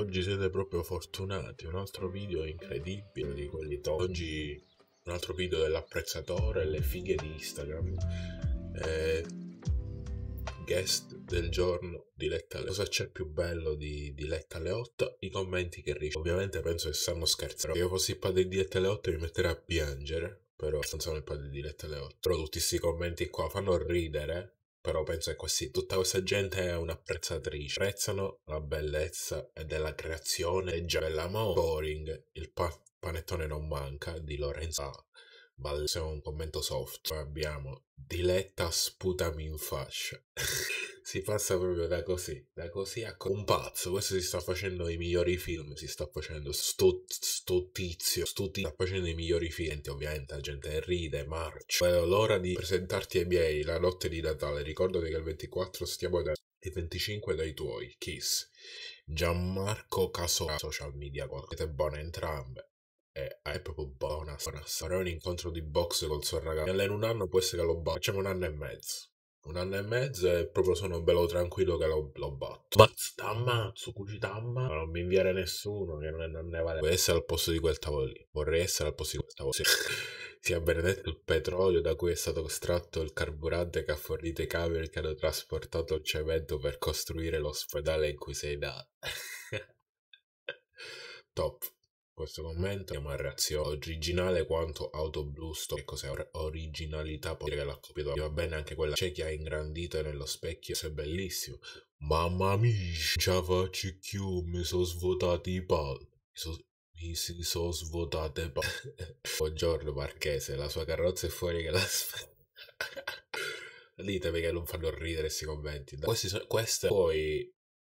oggi siete proprio fortunati, un altro video incredibile di quelli qualità. Oggi un altro video dell'apprezzatore, le fighe di Instagram. Eh, guest del giorno di Letta Leotta. Cosa c'è più bello di, di Letta 8 I commenti che ricevo. Ovviamente penso che stanno scherzando. Se io fossi il padre di Letta 8 mi metterei a piangere. Però non sono il padre di Letta 8 Però tutti questi commenti qua fanno ridere però penso che così tutta questa gente è un'apprezzatrice, apprezzano la bellezza della creazione e già dell'amore. Boring, il pa- panettone non manca di Lorenzo ma Ballese un commento soft. abbiamo Diletta sputami in fascia. si passa proprio da così, da così a un pazzo. Questo si sta facendo i migliori film, si sta facendo sto, sto tizio, sto tizio, sta facendo i migliori film. Ovviamente la gente ride, marcia. L'ora di presentarti ai miei, la notte di Natale. Ricordati che il 24 stiamo da... E 25 dai tuoi, Kiss. Gianmarco Casola, social media, siete buone entrambe eh, è, proprio buona. Sarà un incontro di box col suo ragazzo. Allora in un anno può essere che lo ba. Facciamo un anno e mezzo un anno e mezzo e proprio sono bello tranquillo che lo, lo batto. Ma t'ammazzo, cucitamma. Ma non mi inviare nessuno che non, non ne vale. Vorrei essere al posto di quel tavolo lì. Vorrei essere al posto di quel tavolo lì. Sia benedetto il petrolio da cui è stato estratto il carburante che ha fornito i camion che hanno trasportato il cemento per costruire l'ospedale in cui sei nato. Top. Questo commento chiama reazione originale quanto auto che cos'è originalità dire che l'ha copiato va bene anche quella c'è chi ha ingrandito nello specchio se è bellissimo mamma mia c'ha faccio più mi sono svuotati i pal mi si sono svuotate i pal buongiorno Marchese la sua carrozza è fuori che la ditemi che non fanno ridere questi commenti questi sono, queste poi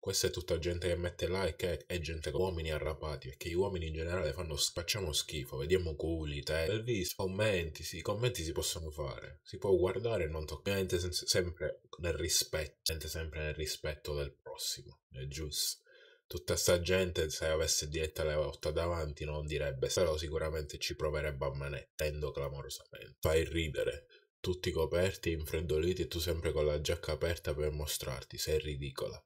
questa è tutta gente che mette like e, gente con uomini arrapati, perché gli uomini in generale fanno, facciamo schifo, vediamo culi, te, il viso, commenti, sì, i commenti si possono fare, si può guardare e non toccare, sempre nel rispetto, sempre nel rispetto del prossimo, è giusto tutta sta gente se avesse diretta le 8 davanti non direbbe però sicuramente ci proverebbe a manettendo clamorosamente fai ridere tutti coperti infreddoliti e tu sempre con la giacca aperta per mostrarti sei ridicola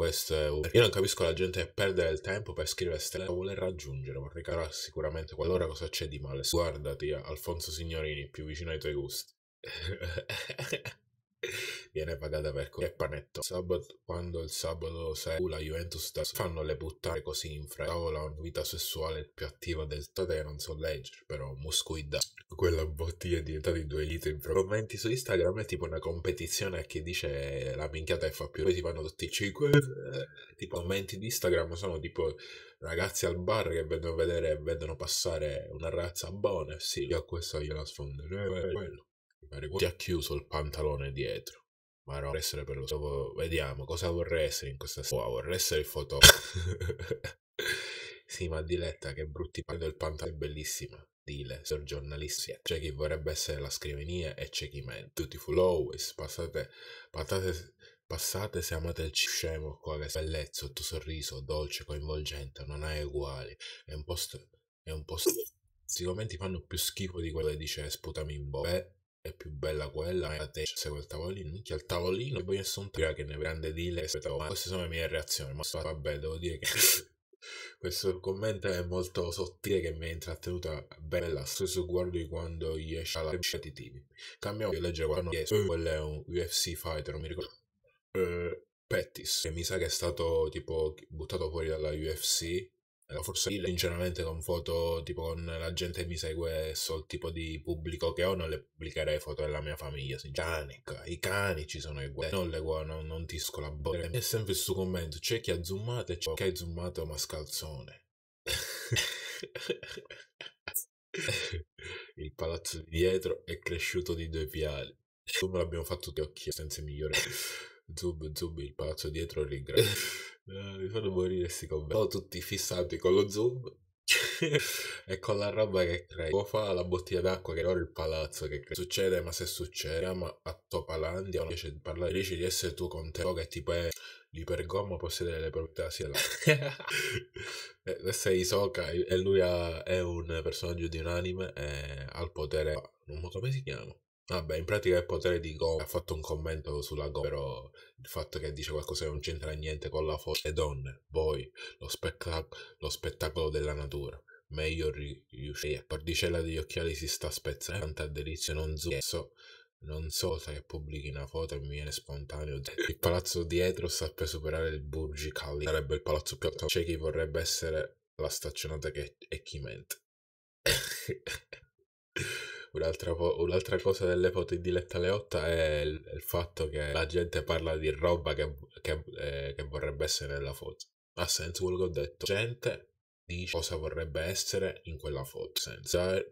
questo è... un... Io non capisco la gente che perde del tempo per scrivere stelle Lo vuole raggiungere, vorrei carare sicuramente qualora cosa c'è di male. Guardati eh, Alfonso Signorini, più vicino ai tuoi gusti. Viene pagata per che panetto. Sabato, quando il sabato sei la Juventus da fanno le puttane così in fretta. Ho la vita sessuale più attiva del Tate, non so leggere, però muscoida quella bottiglia è diventata di 2 litri in commenti su Instagram è tipo una competizione a chi dice la minchiata e fa più poi si fanno tutti 5 eh, tipo commenti di Instagram sono tipo ragazzi al bar che vedono vedere vedono passare una ragazza buona sì io a questa gliela sfonderei cioè, quello ti ha chiuso il pantalone dietro ma no, essere per lo scopo vediamo cosa vorrei essere in questa storia oh, vorrei essere il fotografo sì ma diletta che brutti pantaloni del pantalone è bellissima stile per giornalisti. Eh. C'è chi vorrebbe essere la scrivania e c'è chi meno. Beautiful always, passate, patate, passate se amate il scemo quale bellezza, il tuo sorriso, dolce, coinvolgente, non hai uguali. È un posto... è un posto... Questi commenti fanno più schifo di quello che dice sputami in bocca. Eh. è più bella quella, è eh, e te segue il tavolino, minchia il tavolino, e poi nessun tira che ne grande deal, aspettavo, queste sono le mie reazioni, ma vabbè, devo dire che Questo commento è molto sottile che mi ha intrattenuto bene la stesso guardo di quando gli esce alla TV. Cambiamo di leggere quando chiesto, eh, quello è un UFC fighter, non mi ricordo. Eh, Pettis, che mi sa che è stato tipo buttato fuori dalla UFC forse lì sinceramente con foto tipo con la gente che mi segue so il tipo di pubblico che ho non le pubblicherei foto della mia famiglia sinceramente i cani ci sono i guai non le guai non, non ti scolabore E sempre su commento c'è chi ha zoomato e c'è chi ha zoomato mascalzone il palazzo di dietro è cresciuto di due piali zoom l'abbiamo fatto tutti occhi senza migliore zub zub il palazzo dietro è ringrazio eh, mi fanno morire questi commenti. Sono tutti fissati con lo zoom e con la roba che crei. Può fa la bottiglia d'acqua che ora il palazzo che crei. Succede, ma se succede, chiama a Topalandia. Invece di parlare, dici di essere tu con te, che tipo è l'ipergomma possiede le proprietà sia la... eh, questa è Isoka e lui ha, è un personaggio di un anime e ha il potere... non so come si chiama Vabbè, in pratica il potere di Go ha fatto un commento sulla Go, però il fatto che dice qualcosa che non c'entra niente con la forza. Le donne, voi, lo, spettac- lo spettacolo della natura. Meglio ri- riuscire. La Cordicella degli occhiali si sta spezzando. Tanta delizia, non so. Non so se pubblichi una foto e mi viene spontaneo. Il palazzo dietro sta per superare il Burj Khalifa. Sarebbe il palazzo più alto. C'è chi vorrebbe essere la staccionata che- e chi mente. Un'altra, un'altra cosa dell'epoca di Letta Leotta è il, il, fatto che la gente parla di roba che, che, eh, che vorrebbe essere nella foto. Ha senso quello che ho detto. Gente dice cosa vorrebbe essere in quella foto. Senza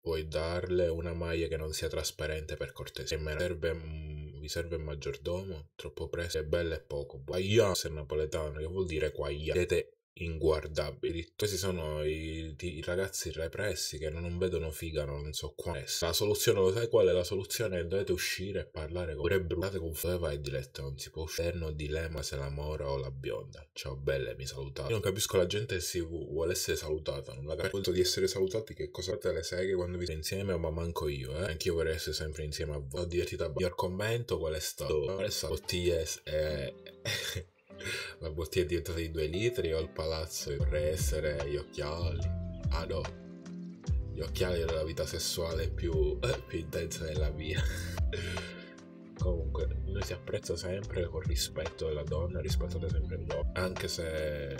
puoi darle una maglia che non sia trasparente per cortesia. Mi serve, mh, serve serve maggiordomo, troppo presto, è bella e poco. Guaia, se napoletano, che vuol dire guaia. Siete inguardabili. Questi sono i, i, ragazzi repressi che non vedono figa, non so quale. è. La soluzione, lo sai qual è? La soluzione è dovete uscire e parlare con... Pure bruciate con Feva e diletto, non si può uscire. Eterno dilemma se la mora o la bionda. Ciao belle, mi salutate. Io non capisco la gente che si vuole essere salutata, non la capisco di essere salutati che cosa te le seghe quando vi siete insieme, ma manco io, eh. Anch'io vorrei essere sempre insieme a voi. Ho divertito a al commento qual è stato. Qual è stato? T.S. e... Eh, eh, la bottiglia dietro di due litri o il palazzo vorrei essere gli occhiali. Ah no, gli occhiali erano la vita sessuale più, eh, più intensa della mia. Comunque, noi si apprezza sempre con rispetto della donna, rispettate sempre l'uomo, anche se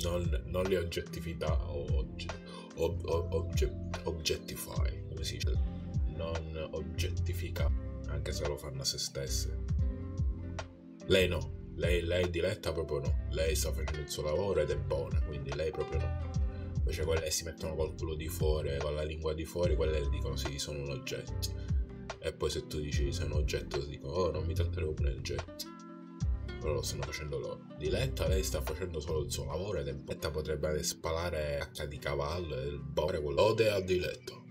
non, non le oggettività o ogge, ob, ob, obge, oggettify, come si dice, non oggettifica, anche se lo fanno a se stesse lei no, lei, lei diletta proprio no, lei sta facendo il suo lavoro ed è buona, quindi lei proprio no. Invece quelle si mettono col culo di fuori, eh, con la lingua di fuori, quelle dicono sì, sono un oggetto. E poi se tu dici sei un oggetto, dicono oh non mi tratterò come un oggetto. Però lo stanno facendo loro. Diletta lei sta facendo solo il suo lavoro ed è Diletta potrebbe spalare H di cavallo e il bore quello. Ode a Diletto.